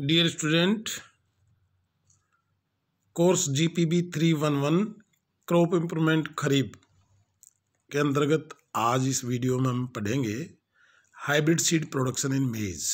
Dear student course G P B three one one crop improvement kharif के अंतर्गत आज इस वीडियो में हम पढ़ेंगे hybrid seed production in maize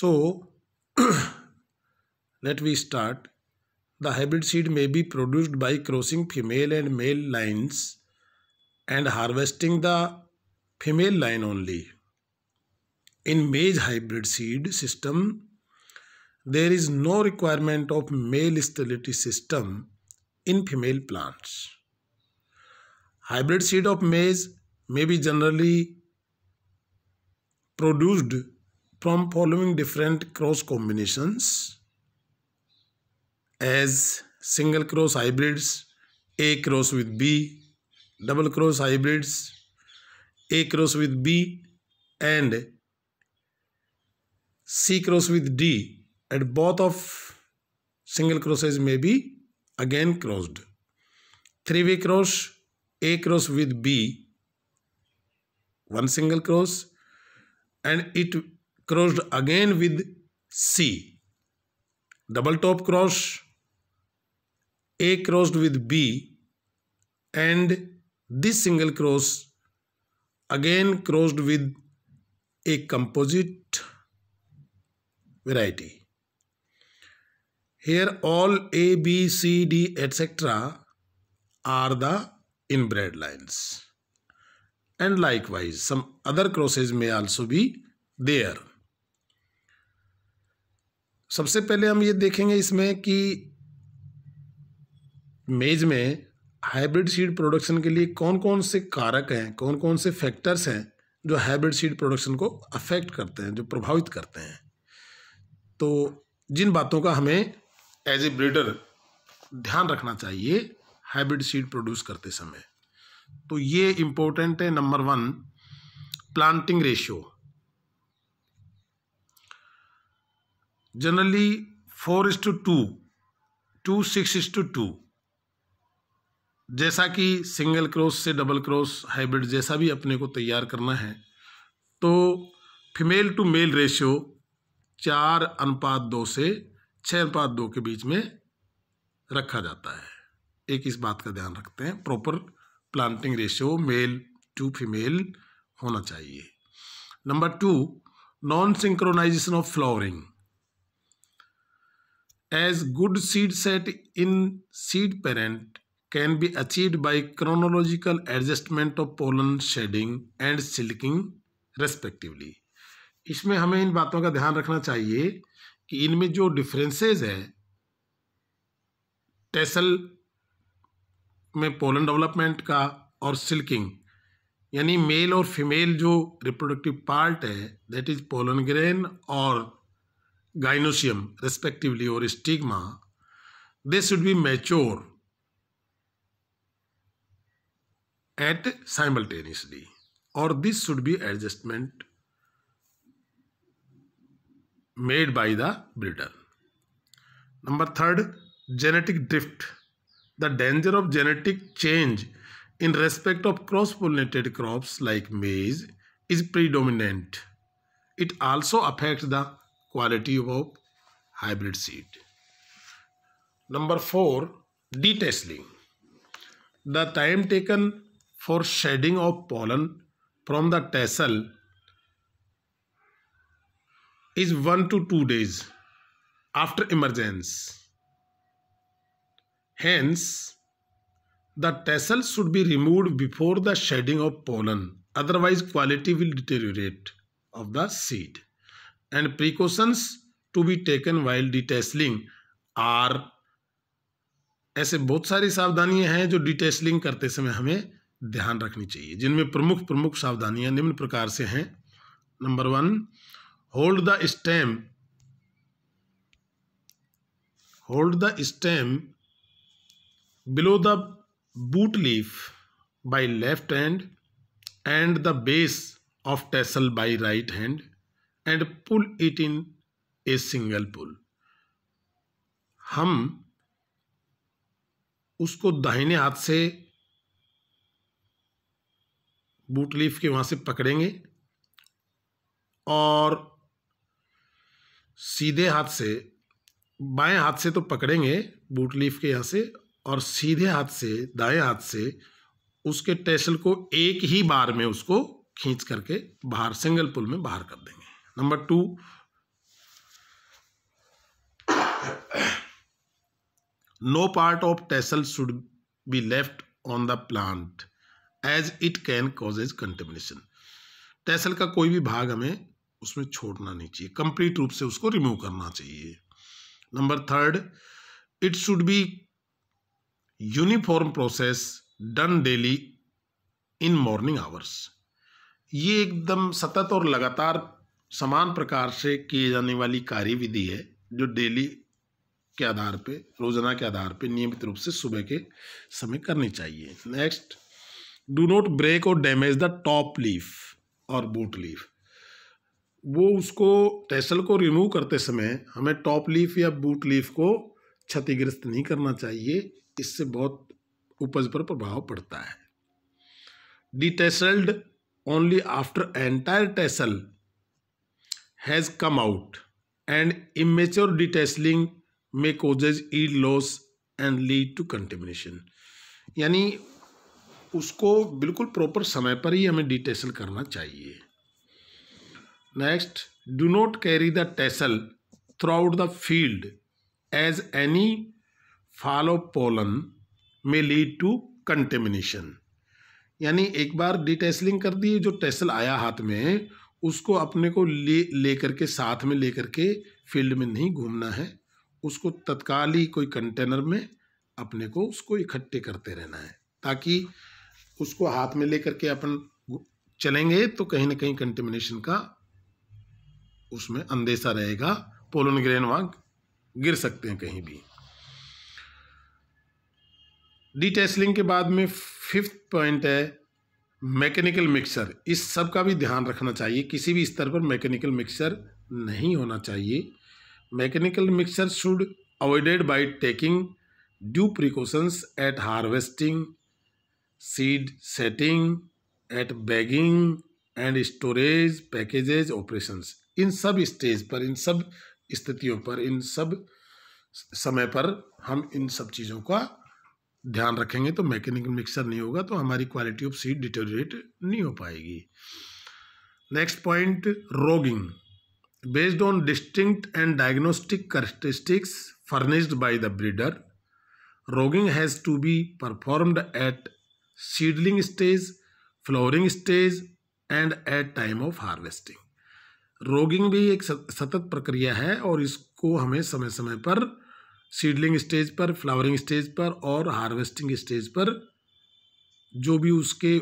so let we start the hybrid seed may be produced by crossing female and male lines and harvesting the female line only In maize hybrid seed system, there is no requirement of male sterility system in female plants. Hybrid seed of maize may be generally produced from following different cross combinations as single cross hybrids, A cross with B, double cross hybrids, A cross with B and C cross with D and both of single crosses may be again crossed. Three-way cross, A cross with B, one single cross and it crossed again with C. Double top cross, A crossed with B and this single cross again crossed with a composite variety. Here all A, B, C, D etc. are the inbred lines. And likewise some other crosses may also be there. सबसे पहले हम ये देखेंगे इसमें कि मेज में hybrid seed production के लिए कौन कौन से कारक हैं कौन कौन से फैक्टर्स हैं जो हाइब्रिड सीड प्रोडक्शन को अफेक्ट करते हैं जो प्रभावित करते हैं तो जिन बातों का हमें एज ए ब्रीडर ध्यान रखना चाहिए हाइब्रिड सीड प्रोड्यूस करते समय तो ये इंपॉर्टेंट है number one planting ratio generally four is to two to six is to two जैसा कि सिंगल क्रॉस से डबल क्रॉस हाइब्रिड जैसा भी अपने को तैयार करना है तो फीमेल टू मेल रेशियो चार अनुपात दो से छः अनुपात दो के बीच में रखा जाता है एक इस बात का ध्यान रखते हैं proper planting ratio male to female होना चाहिए number two non synchronization of flowering as good seed set in seed parent can be achieve by chronological adjustment of pollen shedding and silking respectively इसमें हमें इन बातों का ध्यान रखना चाहिए कि इनमें जो डिफरेंसेस हैं टेसल में पोलन डेवलपमेंट का और सिल्किंग यानी मेल और फीमेल जो रिप्रोडक्टिव पार्ट है दैट इज पोलन ग्रेन और गाइनोशियम रेस्पेक्टिवली और stigma they should be mature at simultaneously और this should be adjustment made by the breeder. Number third, genetic drift. The danger of genetic change in respect of cross-pollinated crops like maize is predominant. It also affects the quality of hybrid seed. Number four, detesting. The time taken for shedding of pollen from the tassel is 1 to 2 days after emergence. Hence, the tassels should be removed before the shedding of pollen, otherwise quality will deteriorate of the seed. And precautions to be taken while detasseling are ऐसे बहुत सारी सावधानियां हैं जो डिटेसलिंग करते समय हमें ध्यान रखनी चाहिए जिनमें प्रमुख प्रमुख सावधानियां निम्न प्रकार से हैं number one hold the stem hold the stem below the boot leaf by left hand and the base of tassel by right hand and pull it in a single pull हम उसको दाहिने हाथ से बूट लीफ के वहाँ से पकड़ेंगे और सीधे हाथ से बाएं हाथ से तो पकड़ेंगे बूट लीफ के यहाँ से और सीधे हाथ से दाएं हाथ से उसके टेसल को एक ही बार में उसको खींच करके बाहर सिंगल पुल में बाहर कर देंगे number two part of of should be left on the plant as it can cause causes contamination tassel का कोई भी भाग हमें उसमें छोड़ना नहीं चाहिए कंप्लीट रूप से उसको रिमूव करना चाहिए number third it should be uniform process done daily in morning hours ये एकदम सतत और लगातार समान प्रकार से किए जाने वाली कार्य विधि है जो डेली के आधार पे रोजाना के आधार पे नियमित रूप से सुबह के समय करनी चाहिए नेक्स्ट डू नॉट ब्रेक और डैमेज द टॉप लीफ और बूट लीफ वो उसको टेसल को रिमूव करते समय हमें टॉप लीफ या बूट लीफ को क्षतिग्रस्त नहीं करना चाहिए इससे बहुत उपज पर प्रभाव पड़ता है detasseled only after entire tassel has come out and immature detasseling may causes yield loss and lead to contamination यानी उसको बिल्कुल प्रॉपर समय पर ही हमें डिटेसल करना चाहिए next do not carry the tassel throughout the field as any follow pollen may lead to contamination यानी एक बार डिटेसलिंग कर दी जो टेसल आया हाथ में उसको अपने को ले लेकर के साथ में ले के फील्ड में नहीं घूमना है उसको तत्काल ही कोई कंटेनर में अपने को उसको इकट्ठे करते रहना है ताकि उसको हाथ में लेकर के अपन चलेंगे तो कहीं ना कहीं कंटेमिनेशन का उसमें अंदेशा रहेगा पोलन ग्रेन वहां गिर सकते हैं कहीं भी डी के बाद में फिफ्थ पॉइंट है मैकेनिकल मिक्सर इस सब का भी ध्यान रखना चाहिए किसी भी स्तर पर मैकेनिकल मिक्सर नहीं होना चाहिए mechanical mixture should avoided by taking due precautions at harvesting seed setting at bagging and storage packages operations इन सब स्टेज पर इन सब स्थितियों पर इन सब समय पर हम इन सब चीज़ों का ध्यान रखेंगे तो मैकेनिक मिक्सर नहीं होगा तो हमारी क्वालिटी ऑफ सीड डिटोरेट नहीं हो पाएगी next point roguing based on distinct and diagnostic characteristics furnished by the breeder roguing has to be performed at seedling stage flowering stage and at time of harvesting roguing भी एक सतत प्रक्रिया है और इसको हमें समय समय पर सीडलिंग स्टेज पर फ्लावरिंग स्टेज पर और हार्वेस्टिंग स्टेज पर जो भी उसके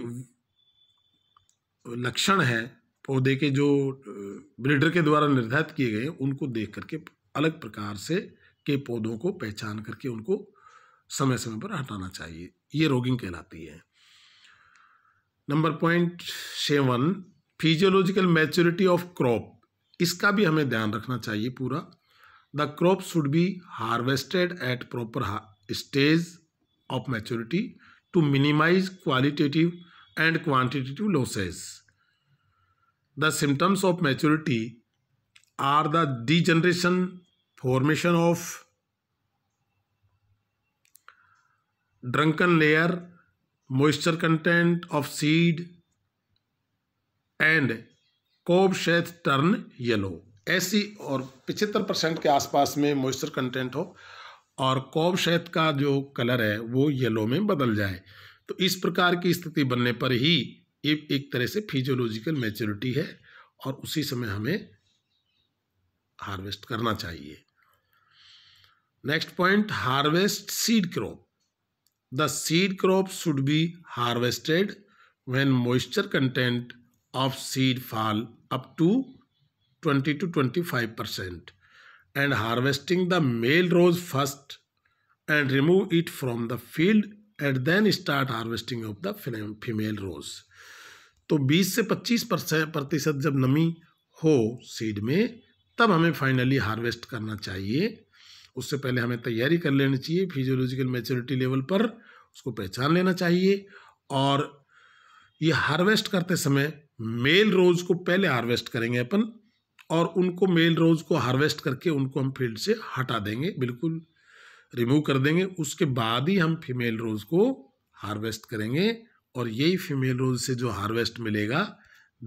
लक्षण है पौधे के जो ब्रीडर के द्वारा निर्धारित किए गए उनको देख करके अलग प्रकार से के पौधों को पहचान करके उनको समय समय पर हटाना चाहिए ये रोगिंग कहलाती है number point seven physiological maturity of crop इसका भी हमें ध्यान रखना चाहिए पूरा the crop should be harvested at proper stage of maturity to minimise qualitative and quantitative losses the symptoms of maturity are the degeneration formation of drunken layer moisture content of seed and cob sheath turn yellow ऐसी और पिछहत्तर percent के आसपास में moisture content हो और कोब शेथ का जो कलर है वो येलो में बदल जाए तो इस प्रकार की स्थिति बनने पर ही ये एक तरह से फिजियोलॉजिकल मेच्योरिटी है और उसी समय हमें हार्वेस्ट करना चाहिए next point harvest seed crop the seed crop should be harvested when moisture content of seed fall up to 20 to 25 percent and harvesting the male rose first and remove it from the field and then start harvesting of the female rose तो 20 से 25 percent प्रतिशत जब नमी हो seed में तब हमें finally harvest करना चाहिए उससे पहले हमें तैयारी कर लेनी चाहिए फिजियोलॉजिकल मेच्योरिटी लेवल पर उसको पहचान लेना चाहिए और ये हार्वेस्ट करते समय मेल रोज़ को पहले हार्वेस्ट करेंगे अपन और उनको मेल रोज़ को हार्वेस्ट करके उनको हम फील्ड से हटा देंगे बिल्कुल रिमूव कर देंगे उसके बाद ही हम फीमेल रोज़ को हार्वेस्ट करेंगे और यही फीमेल रोज़ से जो हार्वेस्ट मिलेगा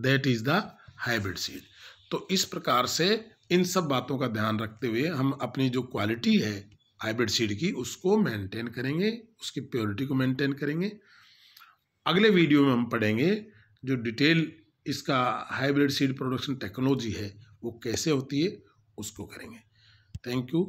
that is the hybrid seed तो इस प्रकार से इन सब बातों का ध्यान रखते हुए हम अपनी जो क्वालिटी है हाइब्रिड सीड की उसको मेंटेन करेंगे उसकी प्योरिटी को मेंटेन करेंगे अगले वीडियो में हम पढ़ेंगे जो डिटेल इसका हाइब्रिड सीड प्रोडक्शन टेक्नोलॉजी है वो कैसे होती है उसको करेंगे थैंक यू